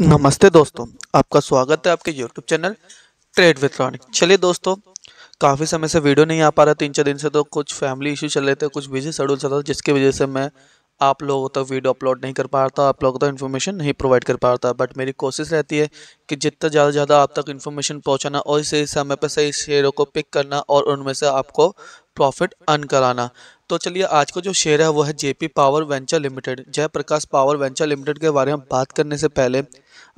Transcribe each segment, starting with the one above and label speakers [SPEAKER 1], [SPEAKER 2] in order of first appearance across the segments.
[SPEAKER 1] नमस्ते दोस्तों आपका स्वागत है आपके YouTube channel trade with Ronik चलिए दोस्तों काफ़ी समय से वीडियो नहीं आ पा रहा तीन चार दिन से तो कुछ फैमिली इशू चल रहे थे कुछ बिजी शेड्यूल चल रहा था जिसकी वजह से मैं आप लोगों तक तो वीडियो अपलोड नहीं कर पा रहा था आप लोगों तक तो इन्फॉर्मेशन नहीं प्रोवाइड कर पा रहा था बट मेरी कोशिश रहती है कि जितना ज़्यादा से ज़्यादा आप तक इन्फॉर्मेशन पहुँचाना और सही समय पर सही शेयरों को पिक करना और उनमें से आपको प्रॉफिट अर्न कराना तो चलिए आज का जो शेयर है वो है JP power venture limited Jaiprakash power venture limited के बारे में बात करने से पहले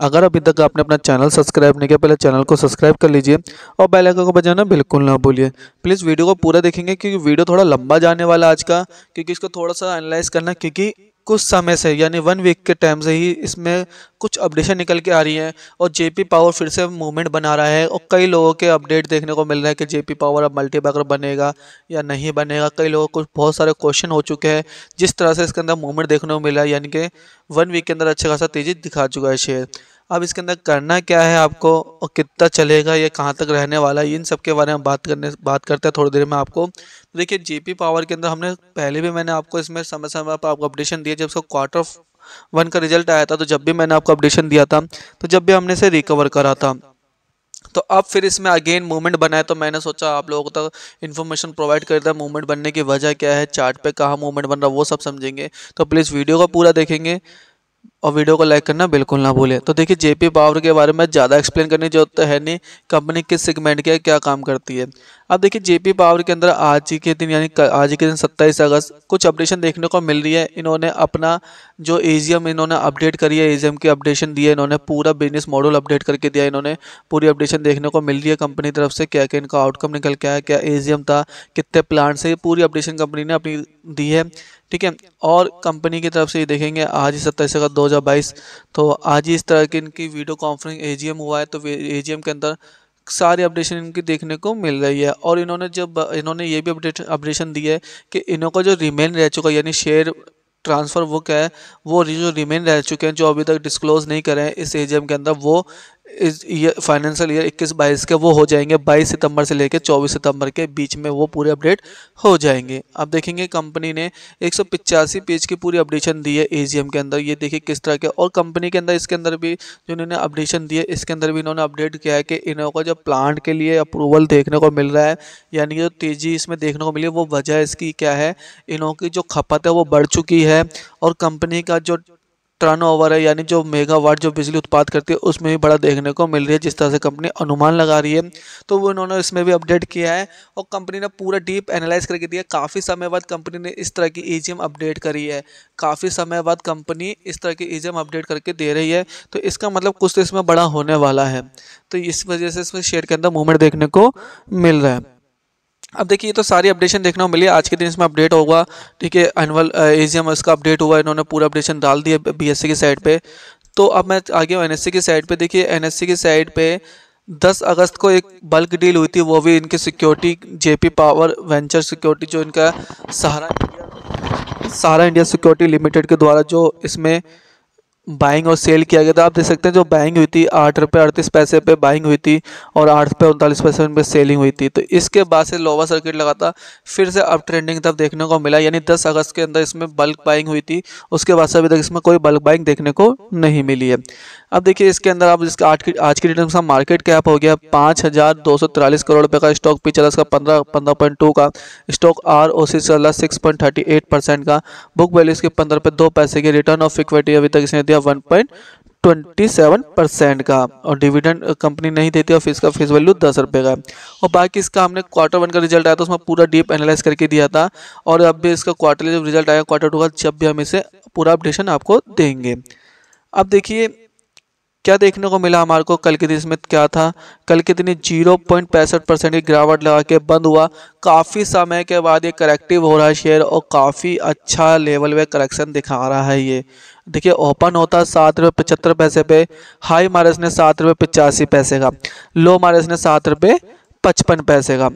[SPEAKER 1] अगर अभी तक आपने अपना चैनल सब्सक्राइब नहीं किया पहले चैनल को सब्सक्राइब कर लीजिए और बेल आइकन को बजाना बिल्कुल ना भूलिए प्लीज़ वीडियो को पूरा देखेंगे क्योंकि वीडियो थोड़ा लंबा जाने वाला आज का क्योंकि इसको थोड़ा सा एनालाइज करना क्योंकि कुछ समय से यानी वन वीक के टाइम से ही इसमें कुछ अपडेशन निकल के आ रही है और जेपी पावर फिर से मूवमेंट बना रहा है और कई लोगों के अपडेट देखने को मिल रहा है कि जेपी पावर अब मल्टीपैकर बनेगा या नहीं बनेगा कई लोगों को बहुत सारे क्वेश्चन हो चुके हैं जिस तरह से इसके अंदर मूवमेंट देखने को मिला यानी कि वन वीक के अंदर अच्छा खासा तेज़ी दिखा चुका है शेयर अब इसके अंदर करना क्या है आपको और कितना चलेगा ये कहाँ तक रहने वाला है इन सब के बारे में बात करने बात करते हैं थोड़ी देर में आपको तो देखिए जीपी पावर के अंदर हमने पहले भी मैंने आपको इसमें समय समय पर आपको अपडेशन दिया जब उसको क्वार्टर वन का रिजल्ट आया था तो जब भी मैंने आपको अपडेशन दिया था तो जब भी हमने इसे रिकवर करा था तो अब फिर इसमें अगेन मूवमेंट बनाए तो मैंने सोचा आप लोगों तक इन्फॉर्मेशन प्रोवाइड करता है मूवमेंट बनने की वजह क्या है चार्ट पे कहाँ मूवमेंट बन रहा है वो सब समझेंगे तो प्लीज़ वीडियो का पूरा देखेंगे और वीडियो को लाइक करना बिल्कुल ना भूलें तो देखिए जेपी पावर के बारे में ज़्यादा एक्सप्लेन करने की जरूरत है नहीं कंपनी किस सेगमेंट के क्या काम करती है अब देखिए जेपी पावर के अंदर आज ही के दिन यानी आज ही के दिन 27 अगस्त कुछ अपडेशन देखने को मिल रही है इन्होंने अपना जो एजीएम इन्होंने अपडेट करी है एजीएम की अपडेशन दी है इन्होंने पूरा बिजनेस मॉडल अपडेट करके दिया इन्होंने पूरी अपडेशन देखने को मिल रही है कंपनी तरफ से क्या क्या इनका आउटकम निकल के आया क्या एजीएम था कितने प्लान से पूरी अपडेशन कंपनी ने अपनी दी है ठीक है और कंपनी की तरफ से ये देखेंगे आज ही सत्ताईस अगस्त दो 2022 तो आज ही इस तरह की इनकी वीडियो कॉन्फ्रेंस एजीएम हुआ है तो एजीएम के अंदर सारी अपडेशन इनकी देखने को मिल रही है और इन्होंने जब इन्होंने ये भी अपडेट अपडेशन दी है कि इन्हों का जो रिमेन रह चुका यानी शेयर ट्रांसफ़र वो क्या है वो जो रिमेन रह चुके हैं जो अभी तक डिस्क्लोज नहीं करें इस एजीएम के अंदर वो इस फाइनेंशियल ईयर इक्कीस बाईस के वो हो जाएंगे बाईस सितंबर से लेकर चौबीस सितंबर के बीच में वो पूरे अपडेट हो जाएंगे अब देखेंगे कंपनी ने एक सौ पिचासी पेज की पूरी अपडेशन दी है एजीएम के अंदर ये देखिए किस तरह के और कंपनी के अंदर इसके अंदर भी जो इन्होंने अपडेशन दी है इसके अंदर भी इन्होंने अपडेट किया है कि इन्हों का जो प्लांट के लिए अप्रूवल देखने को मिल रहा है यानी कि जो तेज़ी इसमें देखने को मिली है वो वजह इसकी क्या है इन्हों की जो खपत है वो बढ़ चुकी है और कंपनी का जो ओवर है यानी जो मेगावाट जो बिजली उत्पाद करती है उसमें भी बड़ा देखने को मिल रही है जिस तरह से कंपनी अनुमान लगा रही है तो वो इन्होंने इसमें भी अपडेट किया है और कंपनी ने पूरा डीप एनालाइज करके दिया काफ़ी समय बाद कंपनी ने इस तरह की ई e अपडेट करी है काफ़ी समय बाद कंपनी इस तरह की ई e अपडेट करके दे रही है तो इसका मतलब कुछ तो इसमें बड़ा होने वाला है तो इस वजह से इसमें शेयर के अंदर मूवमेंट देखने को मिल रहा है अब देखिए ये तो सारी अपडेशन देखने को मिली आज के दिन इसमें अपडेट होगा ठीक है एनुअल एजीएम इसका अपडेट हुआ इन्होंने पूरा अपडेशन डाल दिया बीएससी की साइड पे तो अब मैं आ गया हूँ एन की साइड पे देखिए एनएससी की साइड पे 10 अगस्त को एक बल्क डील हुई थी वो भी इनकी security JP power venture security जो इनका Sahara India Sahara India security limited के द्वारा जो इसमें बाइंग और सेल किया गया था आप देख सकते हैं जो बाइंग हुई थी आठ रुपये अड़तीस पैसे पे बाइंग हुई थी और आठ रुपये उनतालीस पैसे पे सेलिंग हुई थी तो इसके बाद से लोअर सर्किट लगा था फिर से अब ट्रेंडिंग तब देखने को मिला यानी दस अगस्त के अंदर इसमें बल्क बाइंग हुई थी उसके बाद से अभी तक इसमें कोई बल्क बाइंग देखने को नहीं मिली है अब देखिए इसके अंदर आप जिसके आज की आज की डेट में मार्केट कैप हो गया पाँच हज़ार दो सौ तिरालीस करोड़ रुपये का स्टॉक चला इसका पंद्रह पंद्रह पॉइंट टू का स्टॉक आर ओ सी चला six point thirty eight percent का बुक वैल्यू इसके पंद्रह रुपये दो पैसे की रिटर्न ऑफ इक्विटी अभी तक इसने दिया दिया one point twenty seven percent का और डिविडेंड कंपनी uh, नहीं देती और का फेस वैल्यू दस रुपये का और बाकी इसका हमने क्वार्टर वन का रिजल्ट आया था उसमें पूरा डीप एनालाइज करके दिया था और अब भी इसका क्वार्टरली जब रिजल्ट आया क्वार्टर टू का जब भी हम इसे पूरा अपडेशन आपको देंगे अब देखिए क्या देखने को मिला हमारे को कल के दिन इसमें क्या था कल के दिन जीरो पॉइंट पैंसठ परसेंट की गिरावट लगा के बंद हुआ काफ़ी समय के बाद ये करेक्टिव हो रहा है शेयर और काफ़ी अच्छा लेवल में करेक्शन दिखा रहा है ये देखिए ओपन होता सात रुपये पचहत्तर पैसे पे हाई मारे इसने सात रुपये पचासी पैसे का लो मारे इसने सात रुपये पचपन पैसे का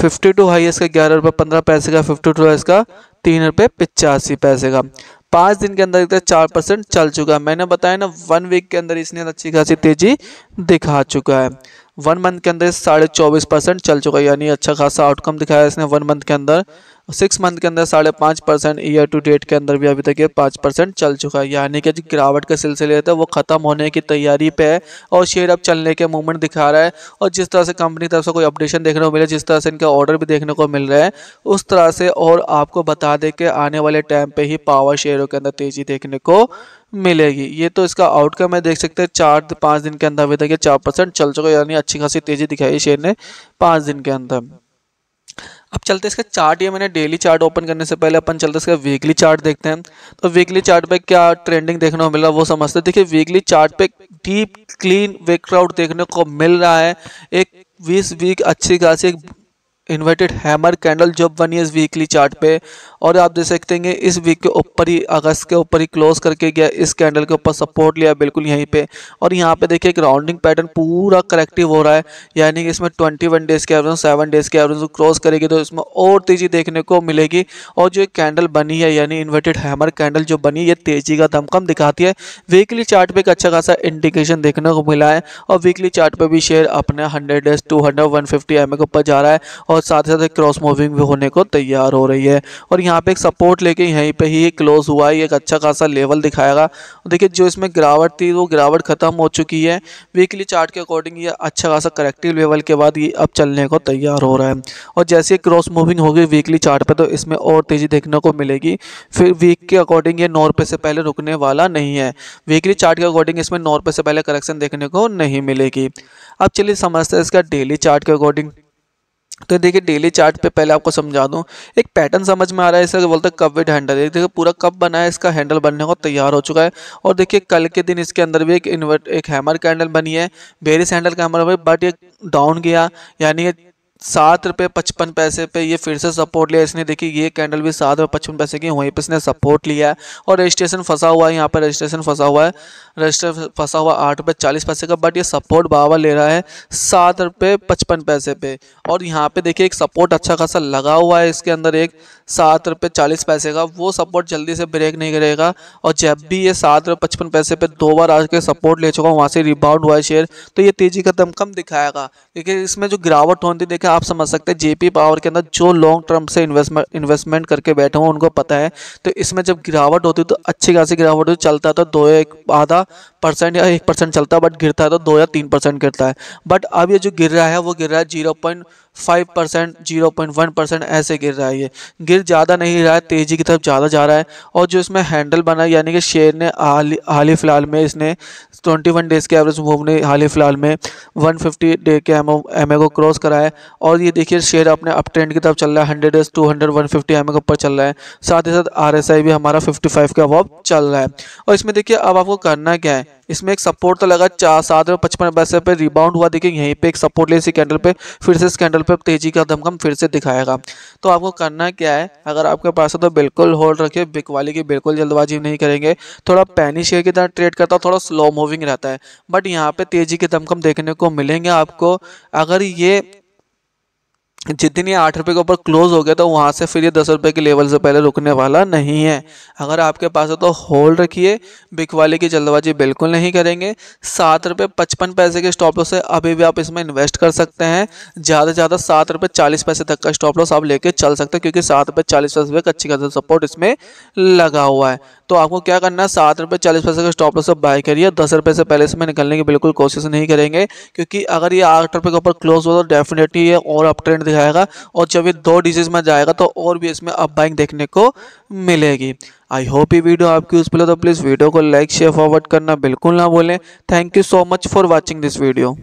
[SPEAKER 1] फिफ्टी टू हाई इसका ग्यारह रुपये पंद्रह पैसे का फिफ्टी टू इसका तीन रुपये पचासी पैसे का पाँच दिन के अंदर देखते तो हैं चार परसेंट चल चुका है मैंने बताया ना वन वीक के अंदर इसने अच्छी खासी तेज़ी दिखा चुका है वन मंथ के अंदर साढ़े चौबीस परसेंट चल चुका है यानी अच्छा खासा आउटकम दिखाया इसने वन मंथ के अंदर सिक्स मंथ के अंदर साढ़े पाँच परसेंट ईयर टू डेट के अंदर भी अभी तक ये पाँच परसेंट चल चुका है यानी कि जो गिरावट का सिलसिले थे वो ख़त्म होने की तैयारी पे है और शेयर अब चलने के मूवमेंट दिखा रहा है और जिस तरह से कंपनी तरफ से कोई अपडेशन देखने को मिले जिस तरह से इनका ऑर्डर भी देखने को मिल रहा है उस तरह से और आपको बता दें कि आने वाले टाइम पर ही पावर शेयरों के अंदर तेज़ी देखने को मिलेगी ये तो इसका आउटकम है देख सकते हैं चार पाँच दिन के अंदर अभी तक ये चार परसेंट चल चुका है यानी अच्छी खासी तेज़ी दिखाई शेयर ने पाँच दिन के अंदर चलते इसका चार्ट ये मैंने डेली चार्ट ओपन करने से पहले अपन चलते इसका वीकली चार्ट देखते हैं तो वीकली चार्ट पे क्या ट्रेंडिंग देखने को मिल रहा है वो समझते हैं देखिए वीकली चार्ट पे डीप क्लीन वेकआउट देखने को मिल रहा है एक बीस वीक अच्छी खासी एक इन्वर्टेड हैमर कैंडल जो वन इस वीकली चार्ट पे और आप देख सकते हैं इस वीक के ऊपर ही अगस्त के ऊपर ही क्लोज करके गया इस कैंडल के ऊपर सपोर्ट लिया बिल्कुल यहीं पे और यहाँ पे देखिए एक राउंडिंग पैटर्न पूरा करेक्टिव हो रहा है यानी कि इसमें ट्वेंटी वन डेज़ के एवरेज सेवन डेज़ के एवरेज क्रॉस करेगी तो इसमें और तेज़ी देखने को मिलेगी और जो कैंडल बनी है यानी इन्वर्टेड हैमर कैंडल जो बनी है ये तेज़ी का दमकम दिखाती है वीकली चार्ट एक अच्छा खासा इंडिकेशन देखने को मिला है और वीकली चार्ट भी शेयर अपने hundred days two hundred one fifty M के ऊपर जा रहा है और और साथ ही साथ क्रॉस मूविंग भी होने को तैयार हो रही है और यहाँ पे एक सपोर्ट लेके यहीं पे ही क्लोज हुआ है एक अच्छा खासा लेवल दिखाएगा देखिए जो इसमें गिरावट थी वो गिरावट खत्म हो चुकी है वीकली चार्ट के अकॉर्डिंग ये अच्छा खासा करेक्टिव लेवल के बाद ये अब चलने को तैयार हो रहा है और जैसे क्रॉस मूविंग होगी वीकली चार्ट पर तो इसमें और तेज़ी देखने को मिलेगी फिर वीक के अकॉर्डिंग ये नौ रुपये से पहले रुकने वाला नहीं है वीकली चार्ट के अकॉर्डिंग इसमें नौ रुपये से पहले करेक्शन देखने को नहीं मिलेगी अब चलिए समझते हैं इसका डेली चार्ट के अकॉर्डिंग तो देखिए डेली चार्ट पे पहले आपको समझा दूँ एक पैटर्न समझ में आ रहा है इसे बोलते हैं कप विट हैंडल देखिए पूरा कप बना है इसका हैंडल बनने को तैयार हो चुका है और देखिए कल के दिन इसके अंदर भी एक इन्वर्ट एक हैमर कैंडल बनी है बेरिस हैंडल का हैमर बट ये डाउन गया यानी सात रुपये पचपन पैसे पे ये फिर से सपोर्ट लिया इसने देखिए ये कैंडल भी सात रुपये पचपन पैसे की वहीं पे इसने सपोर्ट लिया है और रजिस्ट्रेशन फंसा हुआ है यहाँ पर रजिस्ट्रेशन फंसा हुआ है रजिस्टर फंसा हुआ आठ रुपये चालीस पैसे का बट ये सपोर्ट बाबा ले रहा है सात रुपये पचपन पैसे पे और यहाँ पे देखिए एक सपोर्ट अच्छा खासा लगा हुआ है इसके अंदर एक सात रुपये चालीस पैसे का वो सपोर्ट जल्दी से ब्रेक नहीं करेगा और जब भी ये सात रुपये पचपन पैसे पे दो बार आज के सपोर्ट ले चुका हूँ वहाँ से रिबाउंड हुआ है शेयर तो ये तेजी का दमकम दिखाएगा देखिए इसमें जो गिरावट होती देखिए क्या आप समझ सकते हैं जेपी पावर के अंदर जो लॉन्ग टर्म से इन्वेस्टमेंट इन्वेस्टमेंट करके बैठे हुए उनको पता है तो इसमें जब गिरावट होती है तो अच्छी खासी गिरावट होती चलता तो दो एक आधा परसेंट या एक परसेंट चलता है बट गिरता है तो दो या तीन परसेंट गिरता है बट अब ये जो गिर रहा है वो गिर रहा है zero point five percent zero point one percent ऐसे गिर रहा है ये गिर ज़्यादा नहीं रहा है तेज़ी की तरफ ज़्यादा जा रहा है और जो इसमें हैंडल बना है यानी कि शेयर ने हाल ही फिलहाल में इसने ट्वेंटी वन डेज़ के एवरेज मूव ने हाल ही फिलहाल में वन फिफ्टी डे के एम एम को क्रॉस करा है और ये देखिए शेयर अपने अप ट्रेंड की तरफ चल रहा है hundred days two hundred one fifty M के ऊपर चल रहा है साथ ही साथ आर भी हमारा फिफ्टी फाइव का अबाव चल रहा है और इसमें देखिए अब आपको करना क्या है इसमें एक सपोर्ट तो लगा चार सात रुपये पचपन पैसे पे रिबाउंड हुआ देखिए यहीं पे एक सपोर्ट ले इसी कैंडल पे फिर से इस कैंडल पे तेजी का धमकम फिर से दिखाएगा तो आपको करना क्या है अगर आपके पास है तो बिल्कुल होल्ड रखिए बिक वाली की बिल्कुल जल्दबाजी नहीं करेंगे थोड़ा पैनी शेयर की तरह ट्रेड करता थोड़ा स्लो मूविंग रहता है बट यहाँ पर तेजी के धमकम देखने को मिलेंगे आपको अगर ये जितनी ये आठ रुपये के ऊपर क्लोज हो गया तो वहाँ से फिर ये दस रुपये के लेवल से पहले रुकने वाला नहीं है अगर आपके पास है तो होल्ड रखिए बिकवाले की जल्दबाजी बिल्कुल नहीं करेंगे सात रुपये पचपन पैसे के स्टॉप लॉस से अभी भी आप इसमें इन्वेस्ट कर सकते हैं ज़्यादा से ज़्यादा सात रुपये चालीस पैसे तक का स्टॉप लॉस आप लेके चल सकते हैं क्योंकि सात रुपये चालीस पैसे तक अच्छी खासा सपोर्ट इसमें लगा हुआ है तो आपको क्या करना है सात रुपये चालीस पैसे का स्टॉप लॉस बाय करिए दस रुपये से पहले इसमें निकलने की बिल्कुल कोशिश नहीं करेंगे क्योंकि अगर ये आठ रुपये के ऊपर क्लोज हो तो डेफिनेटली ये और अप ट्रेंड जाएगा और जब ये दो डिजीज में जाएगा तो और भी इसमें अप बाइंग देखने को मिलेगी आई होप ये वीडियो आपकी उस पर तो प्लीज़ वीडियो को लाइक शेयर फॉरवर्ड करना बिल्कुल ना बोलें thank you so much for watching this video